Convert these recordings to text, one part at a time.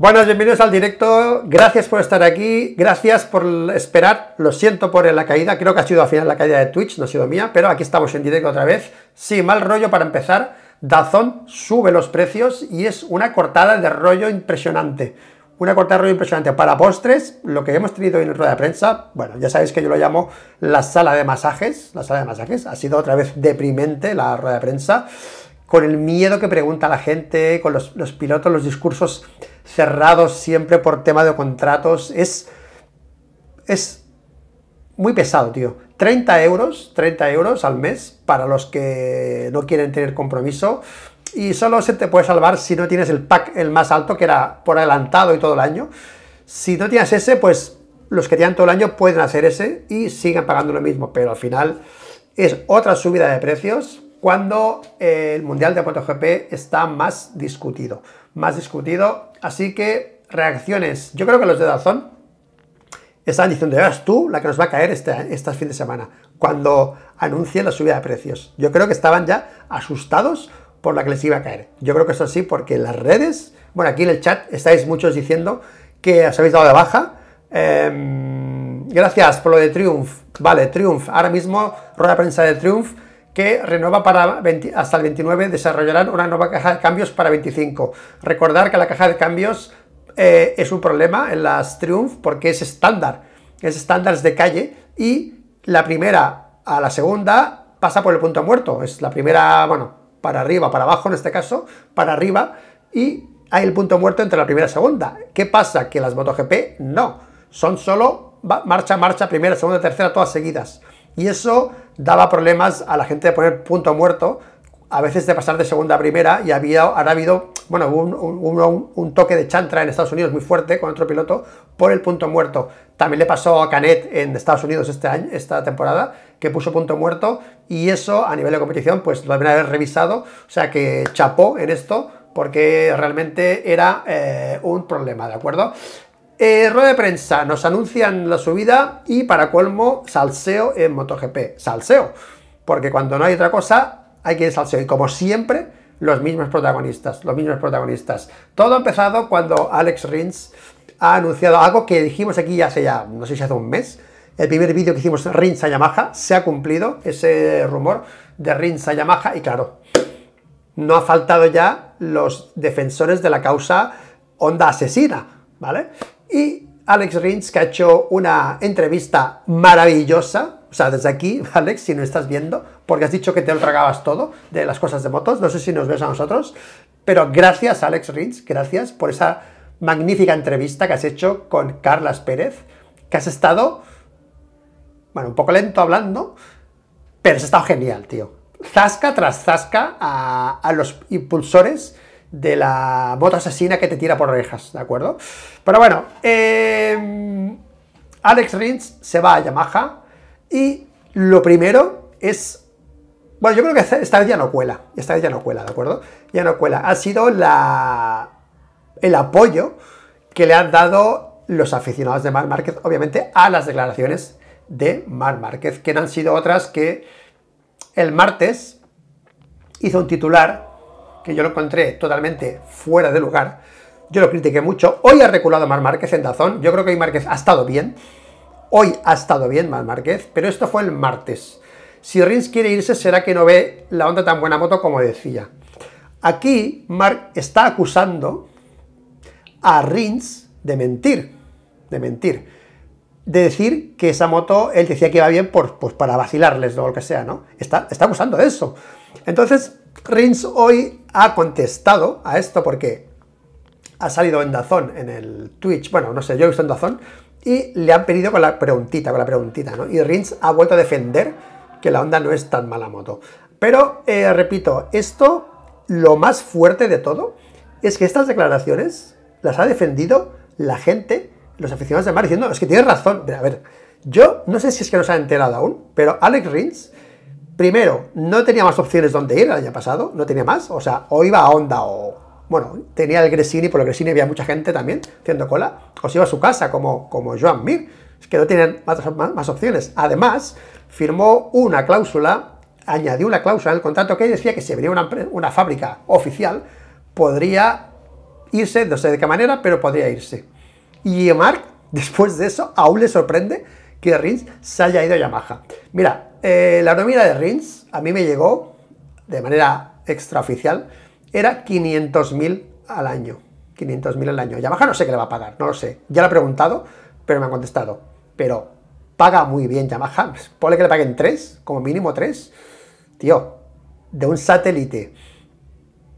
Buenas, bienvenidos al directo. Gracias por estar aquí, gracias por esperar. Lo siento por la caída, creo que ha sido al final la caída de Twitch, no ha sido mía, pero aquí estamos en directo otra vez. Sí, mal rollo para empezar. Dazón sube los precios y es una cortada de rollo impresionante. Una cortada de rollo impresionante para postres, lo que hemos tenido en en rueda de prensa, bueno, ya sabéis que yo lo llamo la sala de masajes, la sala de masajes, ha sido otra vez deprimente la rueda de prensa con el miedo que pregunta la gente, con los, pilotos, los discursos cerrados siempre por tema de contratos. Es, es muy pesado, tío. 30 euros, 30 euros al mes para los que no quieren tener compromiso. Y solo se te puede salvar si no tienes el pack, el más alto, que era por adelantado y todo el año. Si no tienes ese, pues los que tienen todo el año pueden hacer ese y siguen pagando lo mismo. Pero al final es otra subida de precios cuando eh, el Mundial de MotoGP está más discutido. Más discutido, así que reacciones. Yo creo que los de Dazón están diciendo, eres tú la que nos va a caer este, este fin de semana, cuando anuncie la subida de precios. Yo creo que estaban ya asustados por la que les iba a caer. Yo creo que eso sí, porque las redes, bueno, aquí en el chat estáis muchos diciendo que os habéis dado de baja. Em, gracias por lo de Triumph. Vale, Triumph. Ahora mismo, rueda prensa de Triumph que renueva para hasta el 29, desarrollarán una nueva caja de cambios para 25. Recordar que la caja de cambios eh, es un problema en las Triumph porque es estándar, es estándar de calle y la primera a la segunda pasa por el punto muerto, es la primera, bueno, para arriba, para abajo en este caso, para arriba y hay el punto muerto entre la primera y segunda. ¿Qué pasa? Que las MotoGP no, son solo marcha, marcha, primera, segunda, tercera, todas seguidas. Y eso daba problemas a la gente de poner punto muerto, a veces de pasar de segunda a primera, y había, ahora ha habido, bueno, un, toque de chantra en Estados Unidos muy fuerte con otro piloto por el punto muerto. También le pasó a Canet en Estados Unidos este año, esta temporada, que puso punto muerto, y eso a nivel de competición, pues lo deben haber revisado, o sea que chapó en esto, porque realmente era eh, un problema, ¿de acuerdo? error eh, rueda de prensa, nos anuncian la subida y para colmo, salseo en MotoGP. Salseo, porque cuando no hay otra cosa, hay que ir salseo. Y como siempre, los mismos protagonistas, los mismos protagonistas. Todo ha empezado cuando Alex Rins ha anunciado algo que dijimos aquí hace ya, no sé si hace un mes, el primer vídeo que hicimos Rins a Yamaha, se ha cumplido ese rumor de Rins a Yamaha y claro, no ha faltado ya los defensores de la causa onda asesina, ¿vale? y Alex Rins que ha hecho una entrevista maravillosa. O sea, desde aquí, Alex, si no estás viendo, porque has dicho que te lo tragabas todo de las cosas de motos, no sé si nos ves a nosotros, pero gracias, Alex Rins, gracias por esa magnífica entrevista que has hecho con Carlas Pérez, que has estado, bueno, un poco lento hablando, pero has estado genial, tío. Zasca tras zasca a, a los impulsores de la bota asesina que te tira por orejas, ¿de acuerdo? Pero bueno, em, Alex Rins se va a Yamaha y lo primero es... Bueno, yo creo que esta vez ya no cuela, esta vez ya no cuela, ¿de acuerdo? Ya no cuela. Ha sido la, el apoyo que le han dado los aficionados de Mar Márquez, obviamente, a las declaraciones de Mar Márquez, que no han sido otras que el martes hizo un titular que yo lo encontré totalmente fuera de lugar. Yo lo critiqué mucho. Hoy ha reculado más Márquez en Dazón. Yo creo que hoy Márquez ha estado bien. Hoy ha estado bien más Márquez, pero esto fue el martes. Si Rins quiere irse, será que no ve la onda tan buena moto como decía. Aquí Marc está acusando a Rins de mentir, de mentir, de decir que esa moto él decía que iba bien por, pues, para vacilarles o lo que sea, ¿no? Está, está acusando de eso. Entonces, Rins hoy ha contestado a esto porque ha salido en Dazón, en el Twitch, bueno, no sé, yo he visto en Dazón, y le han pedido con la preguntita, con la preguntita, ¿no? Y Rins ha vuelto a defender que la onda no es tan mala moto. Pero, eh, repito, esto, lo más fuerte de todo, es que estas declaraciones las ha defendido la gente, los aficionados de mar, diciendo, es que tienes razón. a ver, yo no sé si es que no se ha enterado aún, pero Alex Rins primero, no tenía más opciones donde ir el año pasado, no tenía más, o sea, o iba a Honda o... Bueno, tenía el Gresini, por el Gresini había mucha gente también haciendo cola, o se iba a su casa como, como Joan Mir, es que no tenían más, opciones. Además, firmó una cláusula, añadió una cláusula en el contrato que decía que si venía una, una fábrica oficial, podría irse, no sé de qué manera, pero podría irse. Y Mark, después de eso, aún le sorprende que Rins se haya ido a Yamaha. Mira, eh, la nómina de Rins, a mí me llegó de manera extraoficial, era 500.000 al año. 500.000 al año. Yamaha no sé qué le va a pagar, no lo sé. Ya lo he preguntado, pero me ha contestado. Pero paga muy bien Yamaha. Ponle que le paguen 3, como mínimo 3. Tío, de un satélite.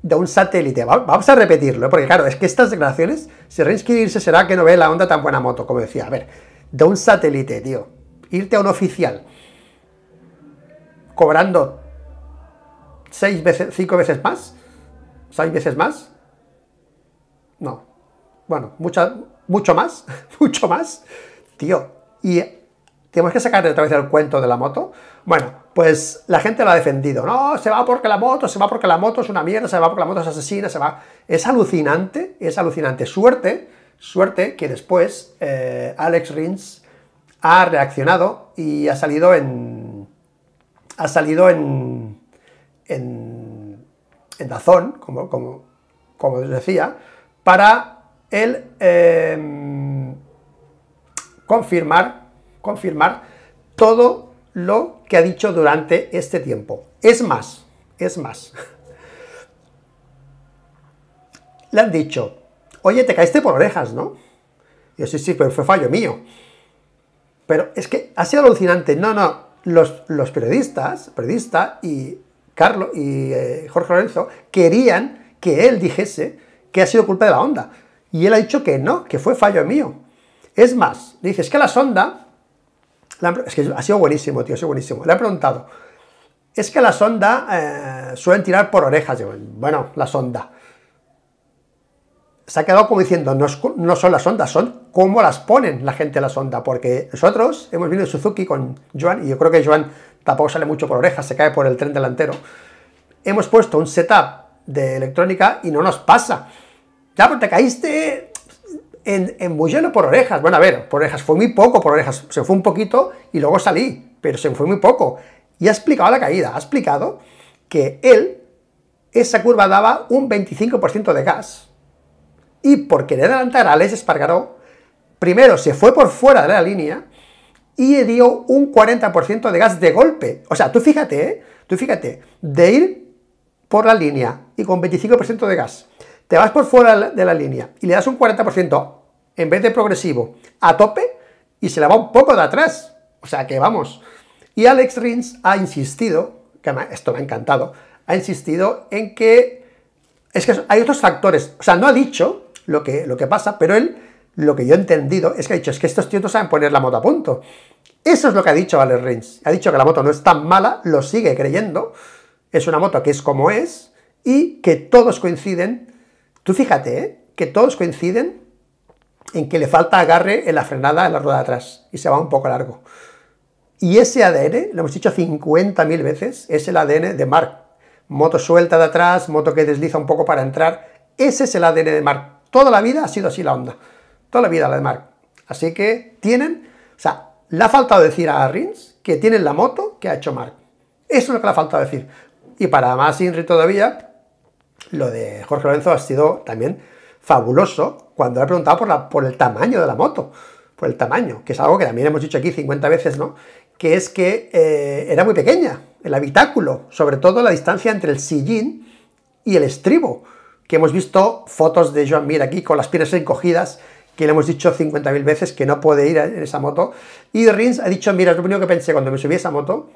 De un satélite. Vamos a repetirlo, ¿eh? porque claro, es que estas declaraciones, si Rins quiere irse, será que no ve la onda tan buena moto, como decía. A ver, de un satélite, tío. Irte a un oficial cobrando seis veces, cinco veces más, seis veces más, no, bueno, mucho más, mucho más, tío, y tenemos que sacar otra vez el cuento de la moto, bueno, pues la gente lo ha defendido, no, se va porque la moto, se va porque la moto es una mierda, se va porque la moto es asesina, se va, es alucinante, es alucinante, suerte, suerte que después eh, Alex Rins ha reaccionado y ha salido en ha salido en, en, Dazón, como, como, como os decía, para el em, confirmar, confirmar todo lo que ha dicho durante este tiempo. Es más, es más. Le han dicho, oye, te caíste por orejas, ¿no? yo, sí, sí, pero fue fallo mío. Pero es que ha sido alucinante. No, no, los, periodistas, periodista y, Carlos, y eh, Jorge Lorenzo, querían que él dijese que ha sido culpa de la onda. Y él ha dicho que no, que fue fallo mío. Es más, dice, es que la sonda, es que ha sido buenísimo, tío, ha sido buenísimo. Le ha preguntado, es que la sonda eh, suelen tirar por orejas. Bueno, la sonda se ha quedado como diciendo, no, son las ondas, son cómo las ponen la gente las ondas, porque nosotros hemos venido en Suzuki con Joan, y yo creo que Joan tampoco sale mucho por orejas, se cae por el tren delantero. Hemos puesto un setup de electrónica y no nos pasa. Ya, te caíste en, en por orejas. Bueno, a ver, por orejas fue muy poco, por orejas se fue un poquito y luego salí, pero se fue muy poco. Y ha explicado la caída, ha explicado que él, esa curva daba un 25% de gas y por querer adelantar a Alex Espargaró, primero se fue por fuera de la línea y dio un 40% de gas de golpe. O sea, tú fíjate, ¿eh? tú fíjate, de ir por la línea y con 25% de gas, te vas por fuera de la línea y le das un 40% en vez de progresivo a tope y se la va un poco de atrás. O sea que vamos. Y Alex Rins ha insistido, que esto me ha encantado, ha insistido en que es que hay otros factores. O sea, no ha dicho lo que, lo que pasa, pero él, lo que yo he entendido, es que ha dicho, es que estos tíos saben poner la moto a punto. Eso es lo que ha dicho Valer Rins. Ha dicho que la moto no es tan mala, lo sigue creyendo, es una moto que es como es, y que todos coinciden, tú fíjate, ¿eh? que todos coinciden en que le falta agarre en la frenada en la rueda de atrás, y se va un poco largo. Y ese ADN, lo hemos dicho 50.000 veces, es el ADN de Mark. Moto suelta de atrás, moto que desliza un poco para entrar, ese es el ADN de Mark. Toda la vida ha sido así la onda. Toda la vida la de Mark. Así que tienen, o sea, le ha faltado decir a Rins que tienen la moto que ha hecho Mark. Eso es lo que le ha faltado decir. Y para más Inri todavía, lo de Jorge Lorenzo ha sido también fabuloso cuando le ha preguntado por, la, por el tamaño de la moto. Por el tamaño, que es algo que también hemos dicho aquí 50 veces, ¿no? Que es que eh, era muy pequeña, el habitáculo, sobre todo la distancia entre el sillín y el estribo que hemos visto fotos de Joan Mir aquí con las piernas encogidas, que le hemos dicho 50.000 veces que no puede ir en esa moto. Y Rins ha dicho, mira, lo primero que pensé cuando me subí a esa moto,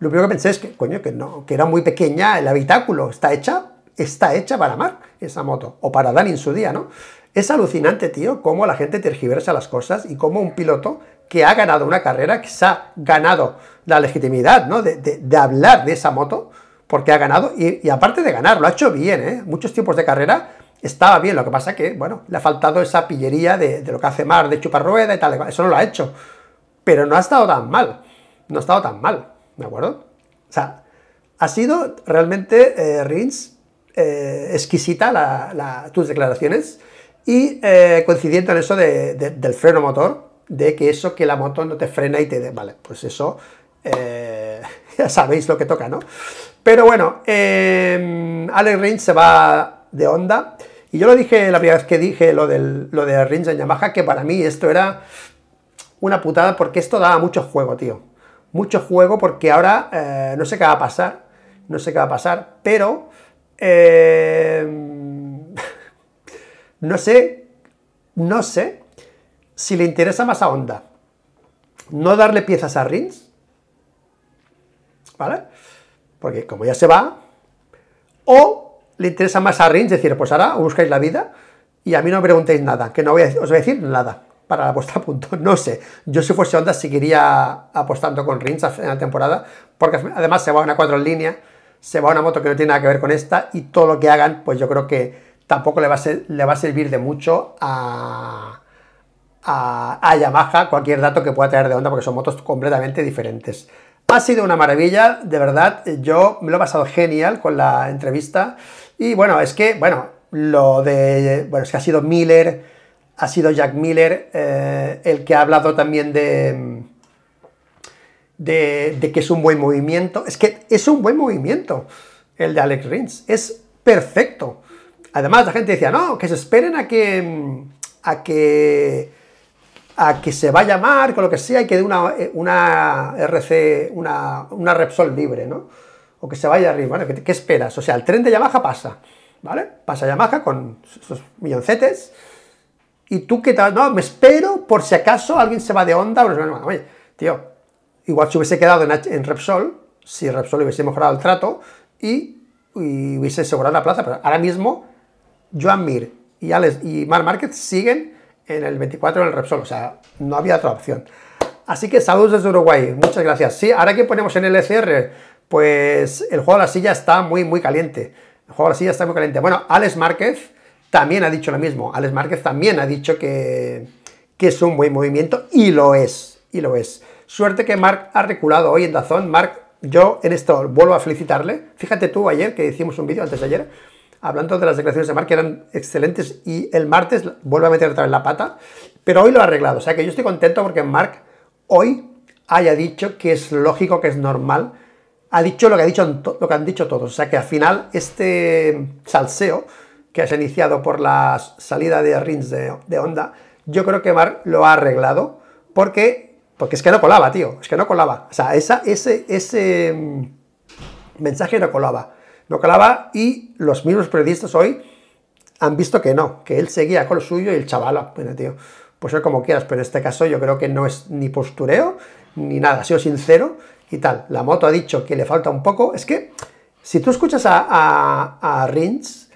lo primero que pensé es que, coño, que no, que era muy pequeña el habitáculo, está hecha, está hecha para Mark esa moto, o para dar en su día, ¿no? Es alucinante, tío, cómo la gente tergiversa las cosas y cómo un piloto que ha ganado una carrera, que se ha ganado la legitimidad, ¿no? de hablar de esa moto, porque ha ganado y, aparte de ganar, lo ha hecho bien, ¿eh? Muchos tiempos de carrera estaba bien, lo que pasa que, bueno, le ha faltado esa pillería de, lo que hace Mar, de chupar rueda y tal, eso no lo ha hecho. Pero no ha estado tan mal, no ha estado tan mal, ¿de acuerdo? O sea, ha sido realmente, eh, Rins, eh, exquisita tus declaraciones y eh, coincidiendo en eso de, del freno motor, de que eso que la moto no te frena y te... dé vale, pues eso ya sabéis lo que toca, ¿no? Pero bueno, em, Alex Rins se va de onda. Y yo lo dije la primera vez que dije lo, del, lo de Rins en Yamaha, que para mí esto era una putada porque esto daba mucho juego, tío. Mucho juego porque ahora eh, no sé qué va a pasar, no sé qué va a pasar, pero em, no sé, no sé si le interesa más a Honda no darle piezas a Rins ¿vale? Porque como ya se va, o le interesa más a Rinch, decir, pues ahora buscáis la vida y a mí no me preguntéis nada, que no voy a, os voy a decir nada para apostar punto, no sé. Yo si fuese onda seguiría apostando con Rins en la temporada, porque además se va a una cuatro en línea, se va a una moto que no tiene nada que ver con esta y todo lo que hagan, pues yo creo que tampoco le va a, servir de mucho a, a, Yamaha cualquier dato que pueda traer de Honda, porque son motos completamente diferentes. Ha sido una maravilla, de verdad. Eh, yo me lo he pasado genial con la entrevista. Y bueno, es que, bueno, lo de. Bueno, es que ha sido Miller, ha sido Jack Miller eh, el que ha hablado también de, de. de que es un buen movimiento. Es que es un buen movimiento el de Alex Rins. Es perfecto. Además, la gente decía, no, que se esperen a que. a que a que se vaya a con lo que sea, y que de una, eh, una RC, una, Repsol libre, ¿no? O que se vaya arriba, Bueno, ¿Qué, esperas? O sea, el tren de Yamaha pasa, ¿vale? Pasa Yamaha con sus milloncetes, y tú qué tal, no, me espero por si acaso alguien se va de onda, pues, oye, tío, igual se hubiese quedado en, Repsol, si Repsol hubiese mejorado el trato, y, hubiese asegurado la plaza, pero ahora mismo, Joan Mir y, Alex, y Mar Market siguen en el 24 en el Repsol, o sea, no había otra opción. Así que saludos desde Uruguay, muchas gracias. Sí, ahora que ponemos en el ECR, pues el juego de la silla está muy, muy caliente. El juego de la silla está muy caliente. Bueno, Alex Márquez también ha dicho lo mismo. Alex Márquez también ha dicho que, que es un buen movimiento y lo es, y lo es. Suerte que Mark ha reculado hoy en Dazón. Mark, yo en esto vuelvo a felicitarle. Fíjate tú ayer que hicimos un vídeo antes de ayer hablando de las declaraciones de Mark, que eran excelentes, y el martes vuelve a meter otra vez la pata, pero hoy lo ha arreglado. O sea que yo estoy contento porque Mark hoy haya dicho que es lógico, que es normal, ha dicho lo que, ha dicho, lo que han dicho todos. O sea que al final este salseo que has iniciado por la salida de Rins de, Honda, yo creo que Mark lo ha arreglado porque, porque es que no colaba, tío, es que no colaba. O sea, esa, ese, ese mm, mensaje no colaba no calaba y los mismos periodistas hoy han visto que no, que él seguía con lo suyo y el chaval, bueno, tío, pues ser como quieras, pero en este caso yo creo que no es ni postureo ni nada, ha sido sincero y tal. La moto ha dicho que le falta un poco, es que si tú escuchas a, a, Rins,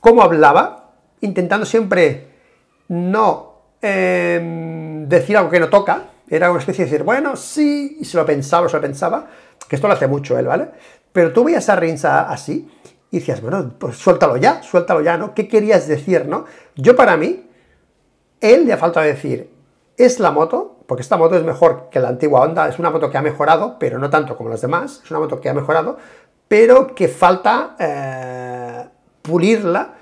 cómo hablaba, intentando siempre no em, decir algo que no toca, era una especie de decir, bueno, sí, y se lo pensaba, se lo pensaba, que esto lo hace mucho él, ¿vale? Pero tú veías a Reigns así y decías, bueno, pues suéltalo ya, suéltalo ya, ¿no? ¿Qué querías decir, no? Yo para mí, él le ha falta decir, es la moto, porque esta moto es mejor que la antigua Honda, es una moto que ha mejorado, pero no tanto como las demás, es una moto que ha mejorado, pero que falta eh, pulirla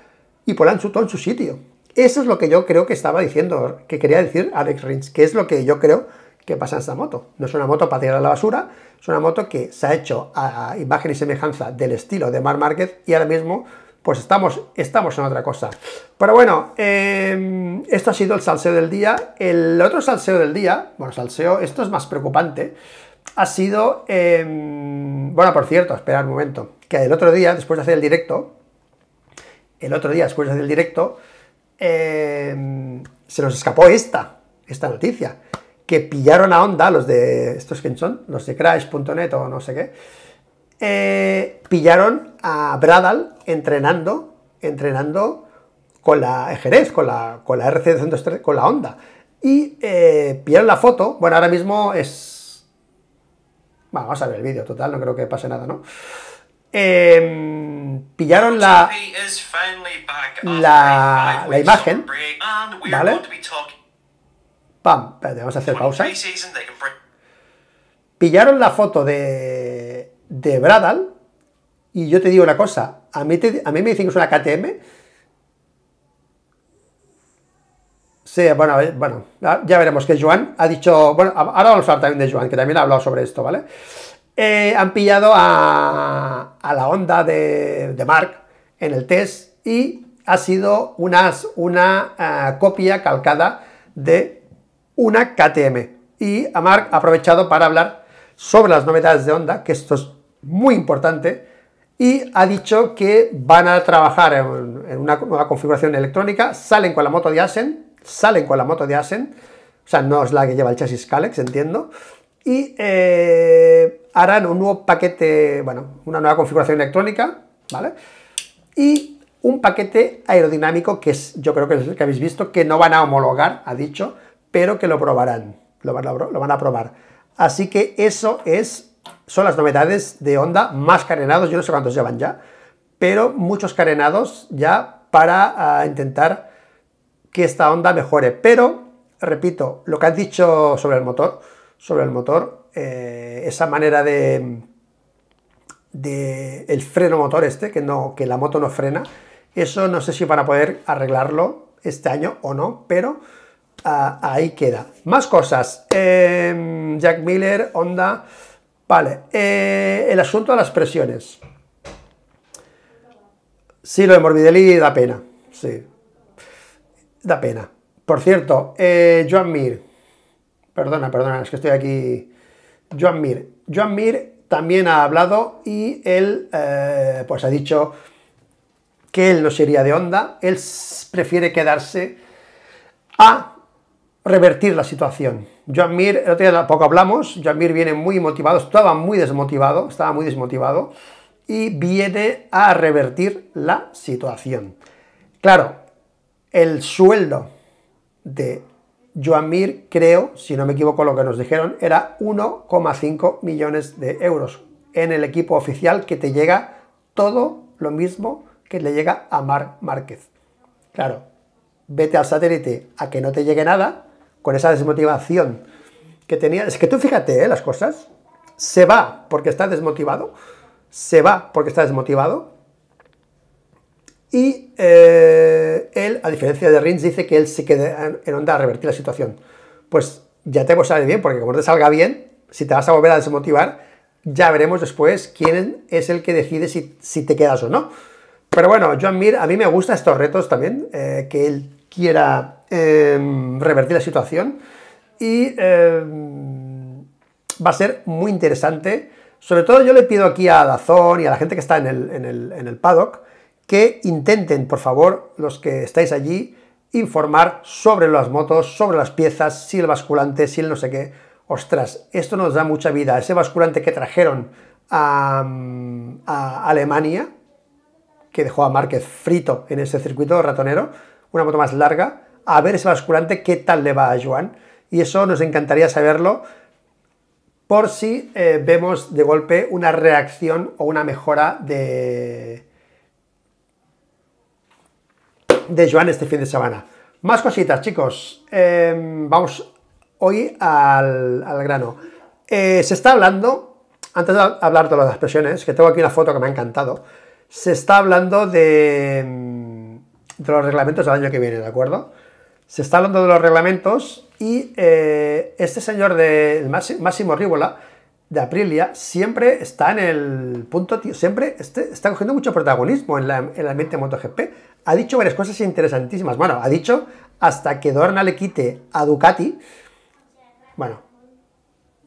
y ponerla en su, en su sitio. Eso es lo que yo creo que estaba diciendo, que quería decir Alex Rins, que es lo que yo creo que pasa en esta moto. No es una moto para tirar a la basura, es una moto que se ha hecho a imagen y semejanza del estilo de Mar Márquez y ahora mismo pues estamos, estamos en otra cosa. Pero bueno, eh, esto ha sido el salseo del día. El otro salseo del día, bueno, salseo, esto es más preocupante, ha sido, em, bueno, por cierto, esperar un momento, que el otro día, después de hacer el directo, el otro día, después de hacer el directo, em, se nos escapó esta, esta noticia que pillaron a Honda, los de estos que son, los de Crash.net o no sé qué, eh, pillaron a Bradal entrenando, entrenando con la Jerez, con la, con la RC203, con la Honda. Y eh, pillaron la foto, bueno, ahora mismo es... vamos a ver el vídeo, total, no creo que pase nada, ¿no? Em, pillaron la, la, la imagen, ¿vale? vamos a hacer pausa. Pillaron la foto de, de Bradal y yo te digo una cosa, a mí, a mí me dicen que es una KTM. Sí, bueno, bueno, ya veremos que Joan ha dicho, bueno, ahora vamos a hablar también de Joan, que también ha hablado sobre esto, ¿vale? Eh, han pillado a, la onda de, de, Mark en el test y ha sido unas, una eh, copia calcada de una KTM. Y Amar ha aprovechado para hablar sobre las novedades de Honda, que esto es muy importante, y ha dicho que van a trabajar en, una nueva configuración electrónica, salen con la moto de Asen, salen con la moto de Asen, o sea, no es la que lleva el chasis Calex, entiendo, y eh, harán un nuevo paquete, bueno, una nueva configuración electrónica, ¿vale? Y un paquete aerodinámico que es, yo creo que es el que habéis visto, que no van a homologar, ha dicho, pero que lo probarán, lo, van a probar. Así que eso es, son las novedades de onda más carenados, yo no sé cuántos llevan ya, pero muchos carenados ya para ah, intentar que esta onda mejore. Pero, repito, lo que has dicho sobre el motor, sobre el motor, eh, esa manera de, de el freno motor este, que, no, que la moto no frena, eso no sé si van a poder arreglarlo este año o no, pero Ah, ahí queda. Más cosas. Em, Jack Miller, Honda. Vale. Eh, el asunto de las presiones. Sí, lo de Morbidelli da pena. Sí. Da pena. Por cierto, eh, Joan Mir. Perdona, perdona, es que estoy aquí. Joan Mir. Joan Mir también ha hablado y él, eh, pues ha dicho que él no sería de Onda Él prefiere quedarse a revertir la situación. Joan Mir, el otro día tampoco hablamos, Joan viene muy motivado, estaba muy desmotivado, estaba muy desmotivado, y viene a revertir la situación. Claro, el sueldo de Joan Mir, creo, si no me equivoco lo que nos dijeron, era 1,5 millones de euros en el equipo oficial que te llega todo lo mismo que le llega a Marc Márquez. Claro, vete al satélite a que no te llegue nada con esa desmotivación que tenía. Es que tú fíjate ¿eh? las cosas. Se va porque está desmotivado. Se va porque está desmotivado. Y eh, él, a diferencia de Rins, dice que él se queda en onda a revertir la situación. Pues ya te salir bien, porque como te salga bien, si te vas a volver a desmotivar, ya veremos después quién es el que decide si, te quedas o no. Pero bueno, John Mir, a mí me gustan estos retos también, eh, que él quiera Em, revertir la situación y em, va a ser muy interesante. Sobre todo yo le pido aquí a Dazón y a la gente que está en el, paddock que intenten, por favor, los que estáis allí, informar sobre las motos, sobre las piezas, si el basculante, si el no sé qué. Ostras, esto nos da mucha vida. Ese basculante que trajeron a, a Alemania, que dejó a Márquez frito en ese circuito ratonero, una moto más larga, a ver ese basculante qué tal le va a Joan. Y eso nos encantaría saberlo por si eh, vemos de golpe una reacción o una mejora de, de Joan este fin de semana. Más cositas, chicos. Em, vamos hoy al, grano. Eh, se está hablando, antes de hablar de las expresiones, que tengo aquí una foto que me ha encantado, se está hablando de, em, de los reglamentos del año que viene, ¿de acuerdo? se está hablando de los reglamentos y eh, este señor de Máximo Rívola, de Aprilia, siempre está en el punto, siempre este, está cogiendo mucho protagonismo en, la, mente ambiente de MotoGP. Ha dicho varias cosas interesantísimas. Bueno, ha dicho hasta que Dorna le quite a Ducati. Bueno,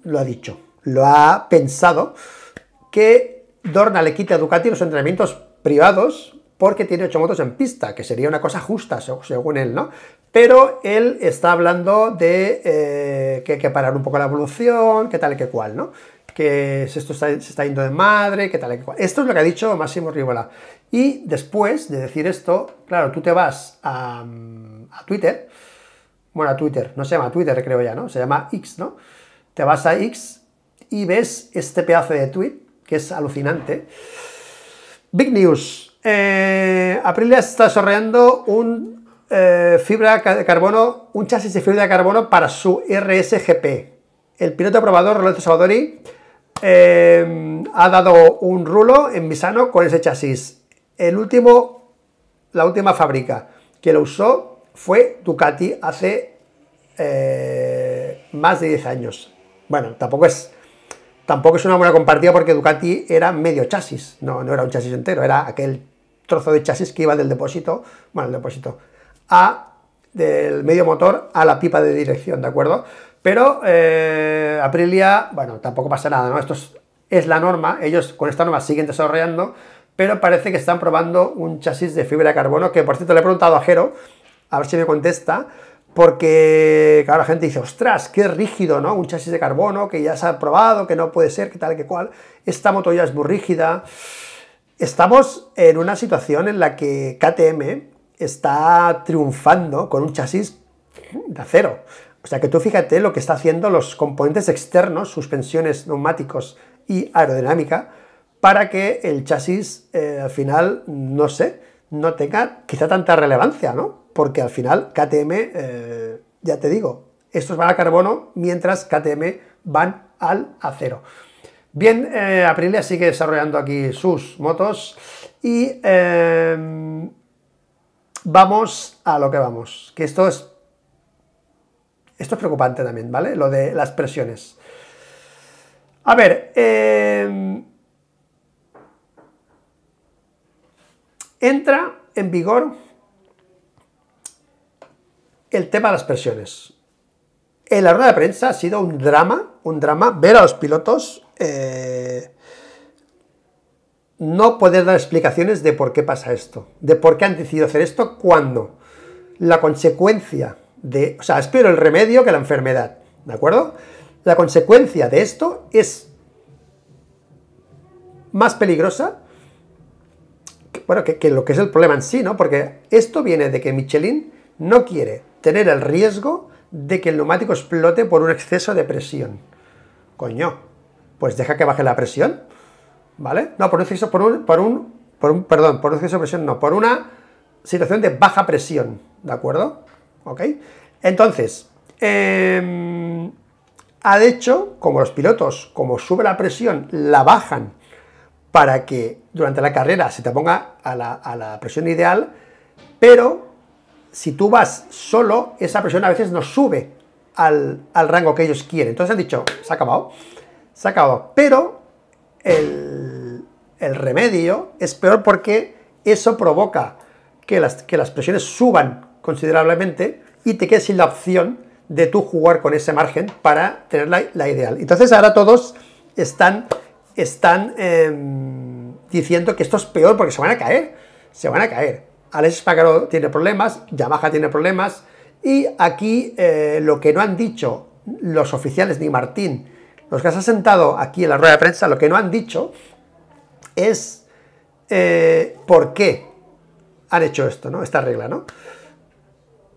lo ha dicho, lo ha pensado, que Dorna le quite a Ducati los entrenamientos privados porque tiene ocho motos en pista, que sería una cosa justa, según él, ¿no? pero él está hablando de eh, que hay que parar un poco la evolución, que tal y que cual, ¿no? Que esto se está yendo de madre, que tal y que cual. Esto es lo que ha dicho Máximo Rivola. Y después de decir esto, claro, tú te vas a, Twitter, bueno, a Twitter, no se llama Twitter, creo ya, ¿no? Se llama X, ¿no? Te vas a X y ves este pedazo de tweet, que es alucinante. Big News. Eh, Aprilia está desarrollando un eh, fibra de carbono, un chasis de fibra de carbono para su RSGP. El piloto probador, Roberto Salvadori, eh, ha dado un rulo en Misano con ese chasis. El último, la última fábrica que lo usó fue Ducati hace eh, más de 10 años. Bueno, tampoco es, tampoco es una buena compartida porque Ducati era medio chasis, no, no era un chasis entero, era aquel trozo de chasis que iba del depósito, bueno, el depósito, a del medio motor a la pipa de dirección, ¿de acuerdo? Pero eh, Aprilia, bueno, tampoco pasa nada, ¿no? Esto es, la norma, ellos con esta norma siguen desarrollando, pero parece que están probando un chasis de fibra de carbono, que por cierto le he preguntado a Jero, a ver si me contesta, porque, claro, la gente dice, ostras, qué rígido, ¿no? Un chasis de carbono que ya se ha probado, que no puede ser, que tal, que cual. Esta moto ya es muy rígida. Estamos en una situación en la que KTM está triunfando con un chasis de acero. O sea que tú fíjate lo que está haciendo los componentes externos, suspensiones, neumáticos y aerodinámica, para que el chasis eh, al final, no sé, no tenga quizá tanta relevancia, ¿no? Porque al final KTM, eh, ya te digo, estos van a carbono mientras KTM van al acero. Bien, eh, Aprilia sigue desarrollando aquí sus motos y vamos a lo que vamos, que esto es, esto es preocupante también, ¿vale? Lo de las presiones. A ver, em, entra en vigor el tema de las presiones. En la rueda de prensa ha sido un drama, un drama ver a los pilotos eh, no poder dar explicaciones de por qué pasa esto, de por qué han decidido hacer esto, cuando La consecuencia de, o sea, es peor el remedio que la enfermedad, ¿de acuerdo? La consecuencia de esto es más peligrosa bueno, que lo que es el problema en sí, ¿no? Porque esto viene de que Michelin no quiere tener el riesgo de que el neumático explote por un exceso de presión. Coño, pues deja que baje la presión ¿vale? No, por un exceso, por un, un, perdón, por un de presión, no, por una situación de baja presión, ¿de acuerdo? ¿Ok? Entonces, em, ha hecho, como los pilotos, como sube la presión, la bajan para que durante la carrera se te ponga a la, presión ideal, pero si tú vas solo, esa presión a veces no sube al, al rango que ellos quieren. Entonces han dicho, se ha acabado, se ha acabado. Pero el, remedio es peor porque eso provoca que las, que las presiones suban considerablemente y te quedes sin la opción de tú jugar con ese margen para tener la, ideal. Entonces ahora todos están, están em, diciendo que esto es peor porque se van a caer, se van a caer. Alex Pacaro tiene problemas, Yamaha tiene problemas y aquí eh, lo que no han dicho los oficiales ni Martín los que se han sentado aquí en la rueda de prensa, lo que no han dicho es eh, por qué han hecho esto, ¿no? Esta regla, ¿no?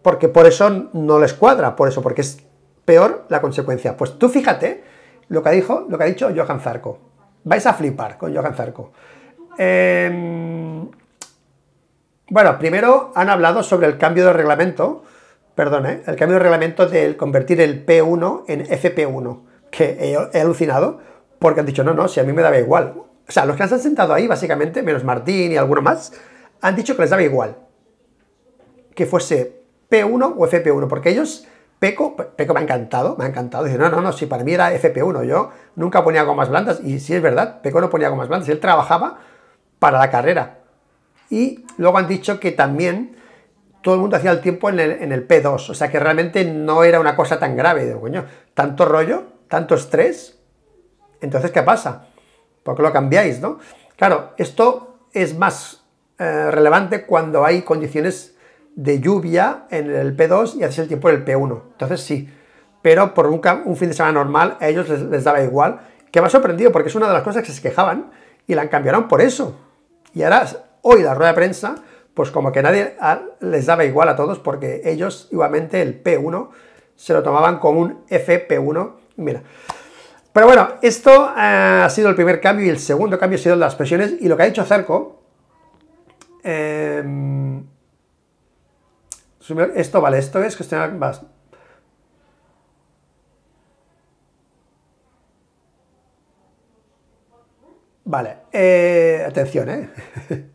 Porque por eso no les cuadra, por eso, porque es peor la consecuencia. Pues tú fíjate lo que ha dicho, lo que ha dicho Johan Zarco. Vais a flipar con Johan Zarco. Em, bueno, primero han hablado sobre el cambio de reglamento, perdón, eh, el cambio de reglamento del convertir el P1 en FP1 que he, alucinado porque han dicho, no, no, si a mí me daba igual. O sea, los que se han sentado ahí, básicamente, menos Martín y alguno más, han dicho que les daba igual que fuese P1 o FP1, porque ellos, Peco, Peco me ha encantado, me ha encantado, dice, no, no, no, si para mí era FP1, yo nunca ponía gomas blandas, y si es verdad, Peco no ponía gomas blandas, él trabajaba para la carrera. Y luego han dicho que también todo el mundo hacía el tiempo en el, P2, o sea que realmente no era una cosa tan grave, de coño, tanto rollo, tanto estrés, entonces ¿qué pasa? ¿Por qué lo cambiáis, no? Claro, esto es más eh, relevante cuando hay condiciones de lluvia en el P2 y hace el tiempo en el P1. Entonces sí, pero por un, un fin de semana normal a ellos les, daba igual, que me ha sorprendido porque es una de las cosas que se quejaban y la cambiaron por eso. Y ahora, hoy la rueda de prensa, pues como que nadie ah, les daba igual a todos porque ellos igualmente el P1 se lo tomaban como un FP1 Mira. Pero bueno, esto eh, ha sido el primer cambio y el segundo cambio ha sido las presiones y lo que ha dicho Zarco... Em, esto vale, esto es gestionar más. Vale, eh, atención, ¿eh?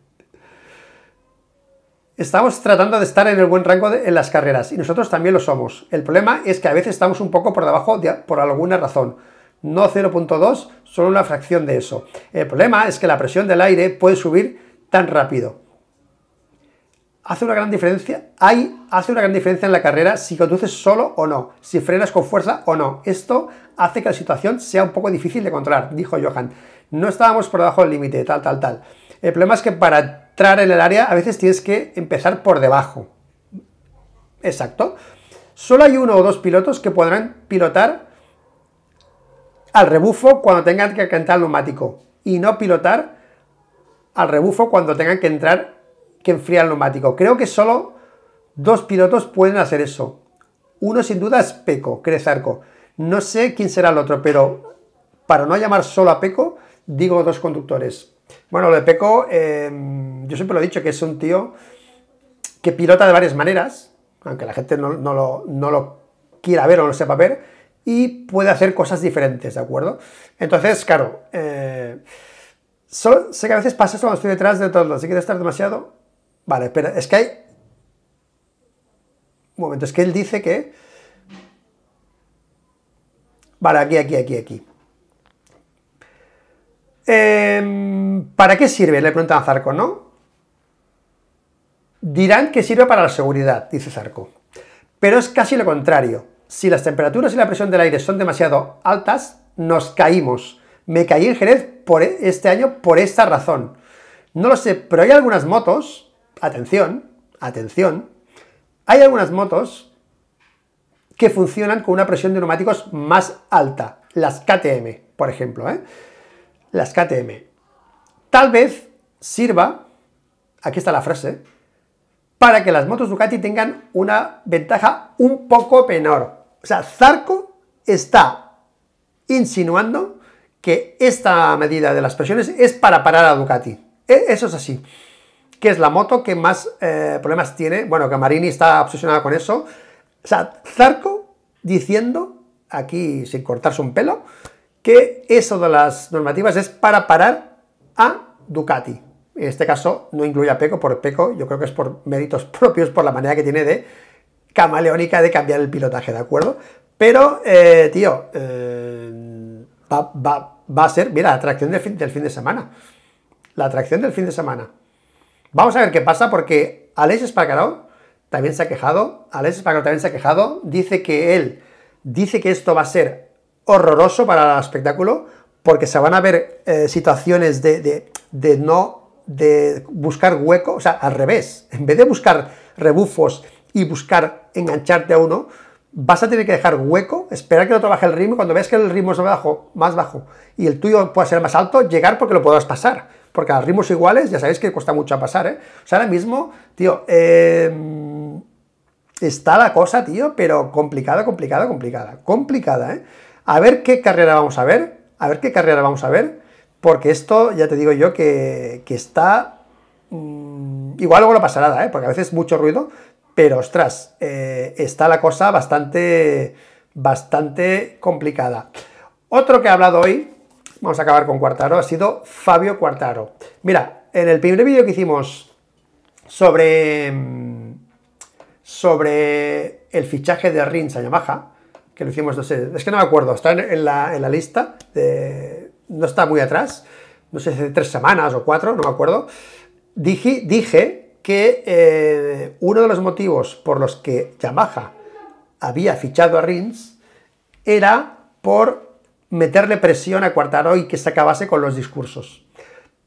Estamos tratando de estar en el buen rango en las carreras y nosotros también lo somos. El problema es que a veces estamos un poco por debajo por alguna razón. No 0.2, solo una fracción de eso. El problema es que la presión del aire puede subir tan rápido. Hace una gran diferencia, hay, hace una gran diferencia en la carrera si conduces solo o no, si frenas con fuerza o no. Esto hace que la situación sea un poco difícil de controlar, dijo Johan. No estábamos por debajo del límite, tal, tal, tal. El problema es que para entrar en el área, a veces tienes que empezar por debajo. Exacto. Solo hay uno o dos pilotos que podrán pilotar al rebufo cuando tengan que cantar el neumático y no pilotar al rebufo cuando tengan que entrar que enfriar el neumático. Creo que solo dos pilotos pueden hacer eso. Uno sin duda es Peco, arco. No sé quién será el otro, pero para no llamar solo a Peco, digo dos conductores. Bueno, lo de Peco, em, yo siempre lo he dicho, que es un tío que pilota de varias maneras, aunque la gente no, lo, quiera ver o no lo sepa ver, y puede hacer cosas diferentes, ¿de acuerdo? Entonces, claro, eh, sé que a veces pasa eso cuando estoy detrás de todo, si quieres estar demasiado... Vale, espera, es que hay... Un momento, es que él dice que... Vale, aquí, aquí, aquí, aquí. Em, ¿Para qué sirve? Le preguntan a Zarco, ¿no? Dirán que sirve para la seguridad, dice Zarco. Pero es casi lo contrario. Si las temperaturas y la presión del aire son demasiado altas, nos caímos. Me caí en Jerez por e-, este año por esta razón. No lo sé, pero hay algunas motos, atención, atención, hay algunas motos que funcionan con una presión de neumáticos más alta, las KTM, por ejemplo, ¿eh? las KTM. Tal vez sirva, aquí está la frase, para que las motos Ducati tengan una ventaja un poco menor. O sea, Zarco está insinuando que esta medida de las presiones es para parar a Ducati. E, eso es así. Que es la moto que más eh, problemas tiene. Bueno, que Marini está obsesionada con eso. O sea, Zarco diciendo, aquí sin cortarse un pelo, que eso de las normativas es para parar a Ducati. En este caso no incluye a Peco, por Peco yo creo que es por méritos propios, por la manera que tiene de camaleónica de cambiar el pilotaje, ¿de acuerdo? Pero, eh, tío, eh, va, a ser, mira, la atracción del fin, de semana. La atracción del fin de semana. Vamos a ver qué pasa porque Alex Espargaró también se ha quejado, Alex Espargaró también se ha quejado, dice que él, dice que esto va a ser horroroso para el espectáculo, porque se van a ver eh, situaciones de, no de buscar hueco, o sea, al revés, en vez de buscar rebufos y buscar engancharte a uno, vas a tener que dejar hueco, esperar que no trabaje baje el ritmo, cuando veas que el ritmo es más bajo, más bajo y el tuyo puede ser más alto, llegar porque lo podrás pasar, porque a ritmos iguales ya sabéis que cuesta mucho pasar, ¿eh? O sea, ahora mismo, tío, em, está la cosa, tío, pero complicada, complicada, complicada, complicada, ¿eh? a ver qué carrera vamos a ver, a ver qué carrera vamos a ver, porque esto, ya te digo yo, que, está... Mm, igual luego no pasa nada, ¿eh? porque a veces mucho ruido, pero ostras, eh, está la cosa bastante, bastante complicada. Otro que ha hablado hoy, vamos a acabar con Cuartaro, ha sido Fabio Cuartaro. Mira, en el primer vídeo que hicimos sobre, mm, sobre el fichaje de Rins a Yamaha, que lo hicimos, no sé, es que no me acuerdo, está en, la, lista, no está muy atrás, no sé, hace tres semanas o cuatro, no me acuerdo, dije, dije que eh, uno de los motivos por los que Yamaha había fichado a Rins era por meterle presión a Cuartaro y que se acabase con los discursos.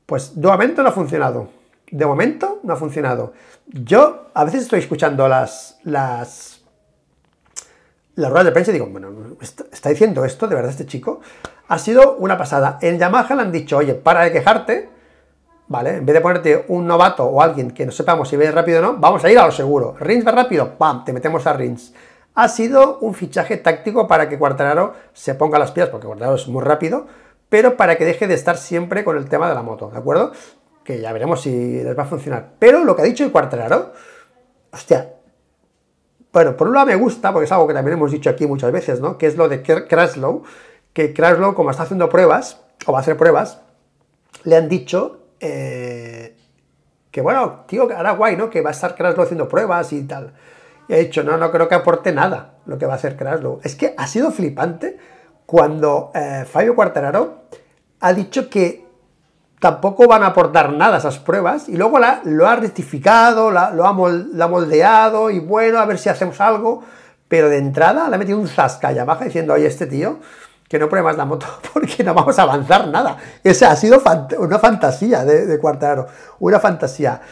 Pues de momento no ha funcionado. De momento no ha funcionado. Yo a veces estoy escuchando las, las la rueda de prensa y digo, bueno, ¿está diciendo esto de verdad este chico? Ha sido una pasada. En Yamaha le han dicho, oye, para de quejarte, ¿vale? En vez de ponerte un novato o alguien que no sepamos si ve rápido o no, vamos a ir a lo seguro. Rins va rápido, ¡pam! Te metemos a Rins. Ha sido un fichaje táctico para que Cuartararo se ponga las pilas, porque Cuartararo es muy rápido, pero para que deje de estar siempre con el tema de la moto, ¿de acuerdo? Que ya veremos si les va a funcionar. Pero lo que ha dicho el Cuartararo, hostia, bueno, por un lado me gusta, porque es algo que también hemos dicho aquí muchas veces, ¿no? Que es lo de Kraslow, que Kraslow, como está haciendo pruebas, o va a hacer pruebas, le han dicho eh, que, bueno, tío, ahora guay, ¿no? Que va a estar Kraslow haciendo pruebas y tal. Y ha dicho, no, no creo que aporte nada lo que va a hacer Kraslow. Es que ha sido flipante cuando eh, Fabio Quartararo ha dicho que tampoco van a aportar nada a esas pruebas y luego la, lo ha rectificado, la, lo ha moldeado y bueno, a ver si hacemos algo, pero de entrada le ha metido un zasca y abajo diciendo, oye, este tío, que no pruebas la moto porque no vamos a avanzar nada. Esa ha sido una fantasía de, de una fantasía.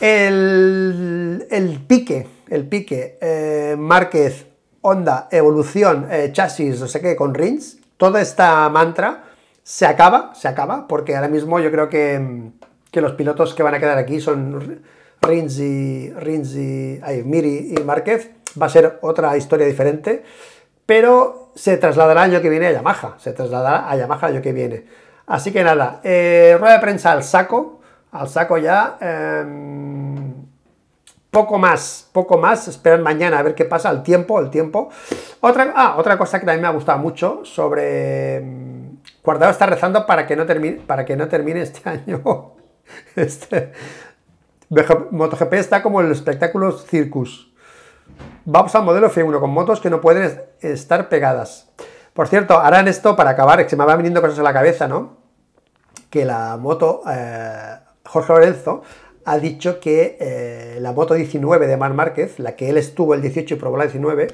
El, pique, el pique, eh, Márquez, Honda, evolución, eh, chasis, no sé qué, con rins, toda esta mantra se acaba, se acaba, porque ahora mismo yo creo que, los pilotos que van a quedar aquí son Rinzi. y, Miri y Márquez. Va a ser otra historia diferente, pero se trasladará el año que viene a Yamaha, se trasladará a Yamaha el año que viene. Así que nada, eh, rueda de prensa al saco, al saco ya. Em, poco más, poco más, esperan mañana a ver qué pasa, el tiempo, el tiempo. Otra, ah, otra cosa que también me ha gustado mucho sobre em, Guardado está rezando para que no termine, para que no termine este año. Este, MotoGP está como el espectáculo circus. Vamos al modelo F1 con motos que no pueden estar pegadas. Por cierto, harán esto para acabar, que se me van viniendo cosas a la cabeza, ¿no? Que la moto, eh, Jorge Lorenzo, ha dicho que eh, la moto 19 de Mar Márquez, la que él estuvo el 18 y probó la 19,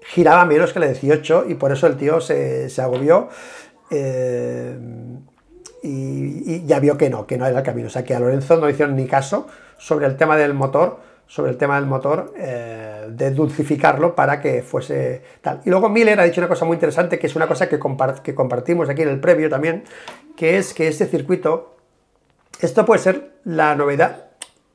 giraba menos que la 18 y por eso el tío se agobió eh, y, ya vio que no, que no era el camino. O sea que a Lorenzo no hicieron ni caso sobre el tema del motor, sobre el tema del motor, eh, de dulcificarlo para que fuese tal. Y luego Miller ha dicho una cosa muy interesante, que es una cosa que, compartimos aquí en el previo también, que es que este circuito, esto puede ser la novedad,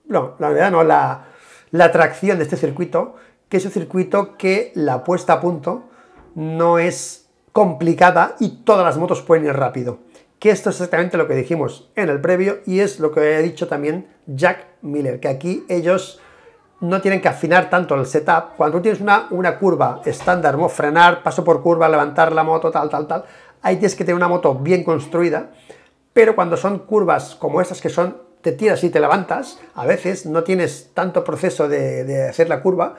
no, la novedad no, la, la atracción de este circuito, que es un circuito que la puesta a punto no es complicada y todas las motos pueden ir rápido. Que esto es exactamente lo que dijimos en el previo y es lo que ha dicho también Jack Miller, que aquí ellos no tienen que afinar tanto el setup. Cuando tienes una, una curva estándar, ¿no? frenar, paso por curva, levantar la moto, tal, tal, tal, ahí tienes que tener una moto bien construida, pero cuando son curvas como estas que son te tiras y te levantas, a veces no tienes tanto proceso de hacer la curva,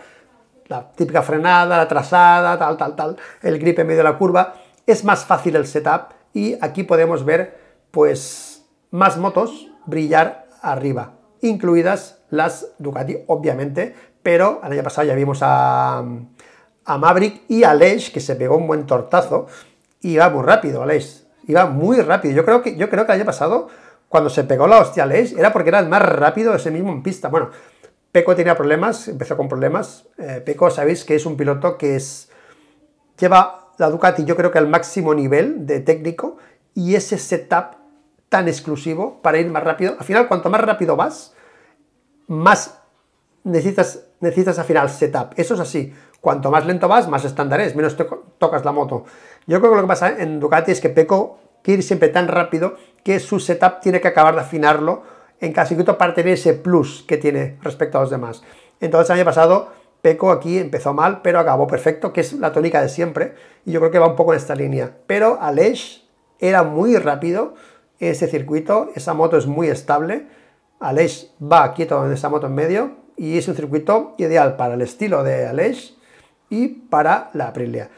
la típica frenada, la trazada, tal, tal, tal, el grip en medio de la curva, es más fácil el setup y aquí podemos ver pues más motos brillar arriba, incluidas las Ducati, obviamente, pero el año pasado ya vimos a, a Maverick y a Leish, que se pegó un buen tortazo, y iba muy rápido Leish, iba muy rápido. Yo creo que, yo creo que el año pasado, cuando se pegó la hostia Leish, era porque era el más rápido ese mismo en pista. Bueno, Peco tenía problemas, empezó con problemas. Eh, Peco, sabéis que es un piloto que es, lleva la Ducati yo creo que al máximo nivel de técnico y ese setup tan exclusivo para ir más rápido. Al final, cuanto más rápido vas, más necesitas, necesitas al final setup. Eso es así. Cuanto más lento vas, más estándares, menos tocas la moto. Yo creo que lo que pasa en Ducati es que Peco quiere ir siempre tan rápido que su setup tiene que acabar de afinarlo en cada parte para tener ese plus que tiene respecto a los demás. Entonces el año pasado Peco aquí empezó mal, pero acabó perfecto, que es la tónica de siempre, y yo creo que va un poco en esta línea. Pero Aleix era muy rápido ese circuito, esa moto es muy estable, Aleix va quieto en esa moto en medio, y es un circuito ideal para el estilo de Aleix y para la Aprilia.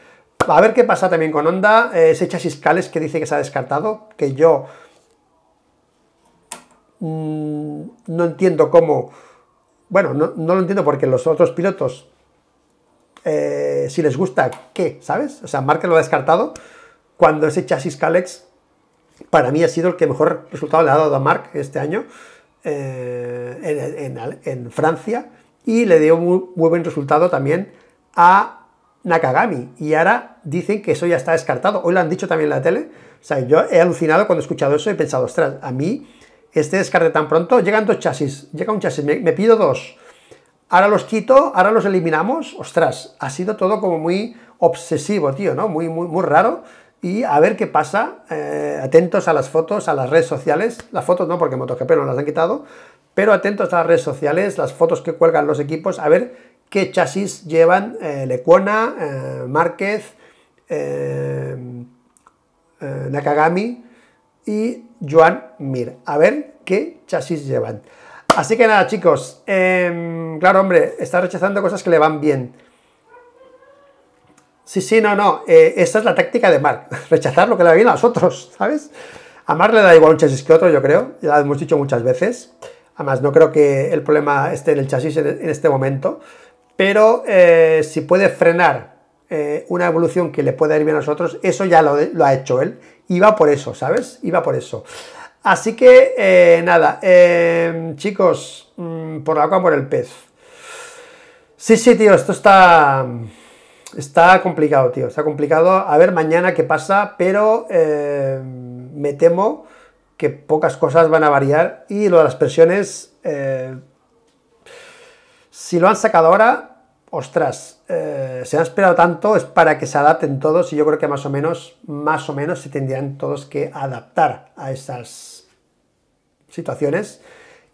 A ver qué pasa también con Honda, eh, ese chasis Cales que dice que se ha descartado, que yo Mm, no entiendo cómo, bueno, no, lo entiendo porque los otros pilotos, eh, si les gusta, ¿qué? ¿Sabes? O sea, Marca lo ha descartado cuando ese chasis Calex para mí ha sido el que mejor resultado le ha dado a Marc este año eh, en, Francia y le dio muy, muy, buen resultado también a Nakagami. Y ahora dicen que eso ya está descartado. Hoy lo han dicho también en la tele. O sea, yo he alucinado cuando he escuchado eso y he pensado, ostras, a mí este descarte tan pronto, llegan dos chasis, llega un chasis, me, pido dos, ahora los quito, ahora los eliminamos, ostras, ha sido todo como muy obsesivo, tío, ¿no? Muy, muy, muy raro. Y a ver qué pasa, eh, atentos a las fotos, a las redes sociales, las fotos no, porque MotoGP no las han quitado, pero atentos a las redes sociales, las fotos que cuelgan los equipos, a ver qué chasis llevan eh, Lecuona, eh, Márquez, eh, Nakagami y Joan Mir. A ver qué chasis llevan. Así que nada, chicos. Em, claro, hombre, está rechazando cosas que le van bien. Sí, sí, no, no. Eh, esa es la táctica de Mark. Rechazar lo que le va bien a los otros, ¿sabes? A Mark le da igual un chasis que otro, yo creo. Ya lo hemos dicho muchas veces. Además, no creo que el problema esté en el chasis en este momento. Pero eh, si puede frenar eh, una evolución que le pueda ir bien a nosotros eso ya lo ha hecho él iba por eso, ¿sabes? Iba por eso. Así que, eh, nada, eh, chicos, mm, por la agua, por el pez. Sí, sí, tío, esto está... Está complicado, tío, está complicado. A ver mañana qué pasa, pero eh, me temo que pocas cosas van a variar y lo de las presiones, si lo han sacado ahora, ostras, eh, se han esperado tanto, es para que se adapten todos y yo creo que más o menos, más o menos se tendrían todos que adaptar a esas situaciones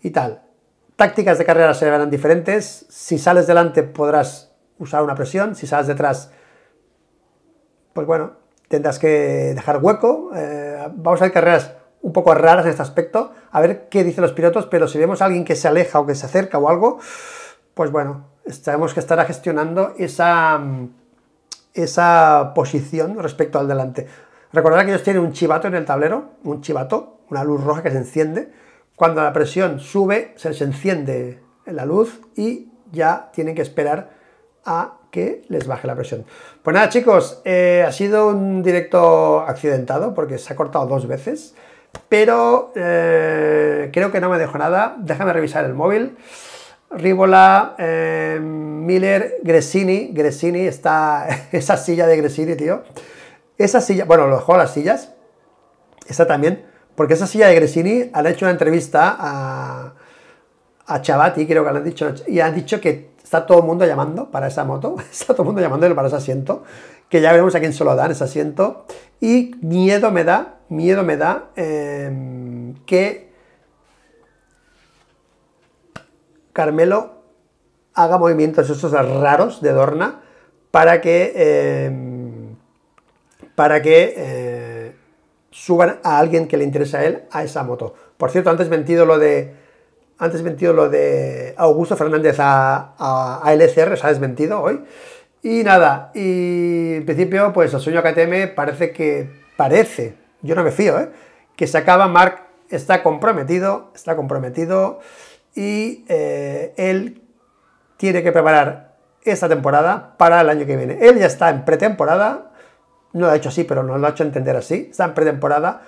y tal. Tácticas de carrera serán diferentes, si sales delante podrás usar una presión, si sales detrás, pues bueno, tendrás que dejar hueco, eh, vamos a ver carreras un poco raras en este aspecto, a ver qué dicen los pilotos, pero si vemos a alguien que se aleja o que se acerca o algo, pues bueno, sabemos que estará gestionando esa, mm, esa posición respecto al delante. Recordad que ellos tienen un chivato en el tablero, un chivato, una luz roja que se enciende. Cuando la presión sube, se les enciende la luz y ya tienen que esperar a que les baje la presión. Pues nada, chicos, eh, ha sido un directo accidentado porque se ha cortado dos veces, pero eh, creo que no me dejo nada. Déjame revisar el móvil. Rivola, eh, Miller, Gresini. Gresini está. Esa silla de Gresini, tío. Esa silla. Bueno, lo dejó las sillas. Esa también. Porque esa silla de Gresini han hecho una entrevista a. A Chabati creo que han dicho. Y han dicho que está todo el mundo llamando para esa moto. Está todo el mundo llamando para ese asiento. Que ya veremos a quién se lo dan ese asiento. Y miedo me da. Miedo me da. Eh, que Carmelo haga movimientos esos raros de Dorna para que, em, para que eh, suban a alguien que le interesa a él a esa moto. Por cierto, antes mentido lo de antes mentido lo de Augusto Fernández a, a, LCR, se ha desmentido hoy. Y nada, y en principio, pues el sueño KTM parece que, parece, yo no me fío, ¿eh? que se acaba, Mark está comprometido, está comprometido y eh, él tiene que preparar esta temporada para el año que viene. Él ya está en pretemporada, no lo ha hecho así, pero nos lo ha hecho entender así, está en pretemporada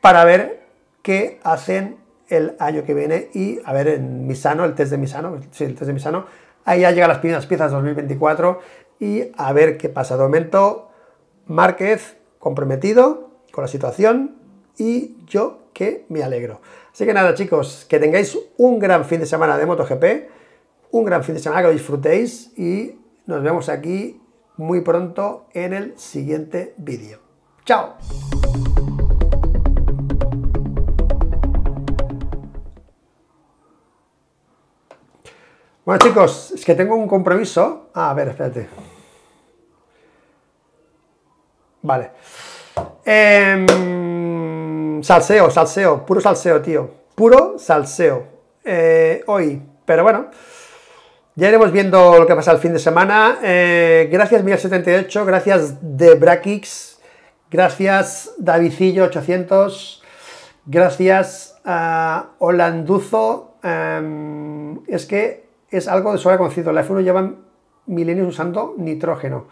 para ver qué hacen el año que viene y a ver en Misano, el test de Misano, sí, el test de Misano, ahí ya llegan las primeras piezas 2024 y a ver qué pasa. De momento, Márquez comprometido con la situación y yo que me alegro. Así que nada, chicos, que tengáis un gran fin de semana de MotoGP, un gran fin de semana, que lo disfrutéis y nos vemos aquí muy pronto en el siguiente vídeo. ¡Chao! Bueno, chicos, es que tengo un compromiso. Ah, a ver, espérate. Vale. Em, salseo, salseo, puro salseo, tío. Puro salseo. Eh, hoy. Pero bueno, ya iremos viendo lo que pasa el fin de semana. Eh, gracias Miguel78, gracias debrakix, gracias davidillo 800 gracias a Holanduzo. Em, es que es algo de sobra conocido. La F1 llevan milenios usando nitrógeno.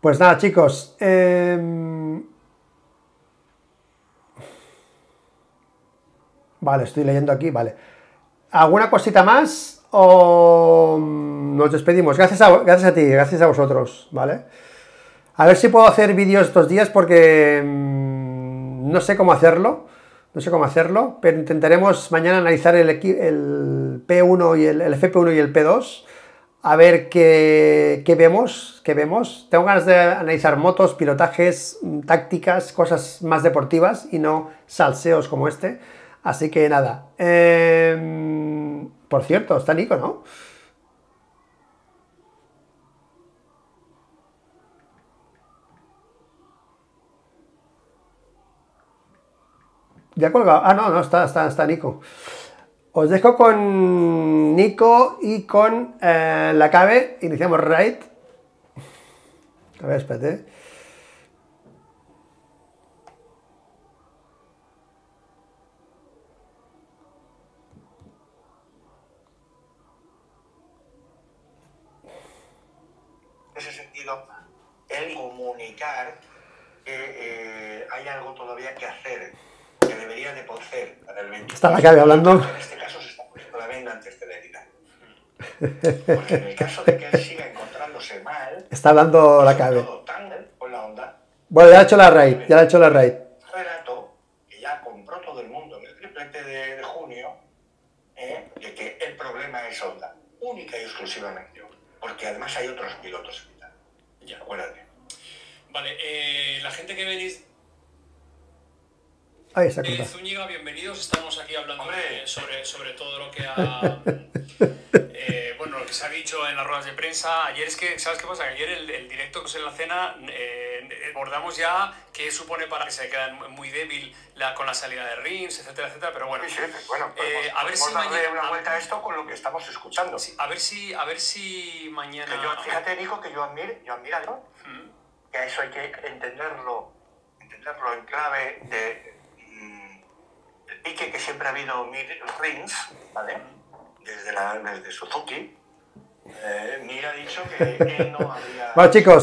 Pues nada, chicos. Em, vale, estoy leyendo aquí, vale. ¿Alguna cosita más? O nos despedimos. Gracias a, gracias a ti, gracias a vosotros, ¿vale? A ver si puedo hacer vídeos estos días porque em, no sé cómo hacerlo. No sé cómo hacerlo, pero intentaremos mañana analizar el, P1 y el, el FP1 y el P2 a ver qué, vemos, qué vemos. Tengo ganas de analizar motos, pilotajes, mm, tácticas, cosas más deportivas y no salseos como este. Así que nada. Em, por cierto, está Nico, ¿no? Ya colgado. Ah, no, no, está, está, está Nico. Os dejo con Nico y con eh, la cabe. Iniciamos ¿right? A ver, espérate. En ese sentido, el comunicar que eh, hay algo todavía que hacer, que debería de poder realmente. Está la cabe hablando antes de la Porque en el caso de que él siga encontrándose mal, está dando la cabeza. Bueno, ya ha hecho la raid, ya ha hecho la raid. Relato que ya compró todo el mundo en el triplete de, junio ¿eh? de que el problema es Honda, única y exclusivamente. Porque además hay otros pilotos en mitad. Ya, acuérdate. Vale, eh, la gente que veis... Ahí eh, bienvenidos. Estamos aquí hablando sobre, sobre todo lo que ha. Eh, bueno, lo que se ha dicho en las ruedas de prensa. Ayer es que, ¿sabes qué pasa? Que ayer el, directo que pues, en la cena eh, abordamos ya qué supone para que se quede muy débil la, con la salida de Rins, etcétera, etcétera. Pero bueno, eh, a ver si darle mañana, una vuelta a esto con lo que estamos escuchando. a ver si, a ver si mañana. yo, fíjate, dijo que yo admiro, yo admiro algo. ¿Mm? Que eso hay que entenderlo, entenderlo en clave de pique que siempre ha habido Rins, ¿vale? Desde, la, desde Suzuki, eh, ha dicho que no había... Bueno, chicos.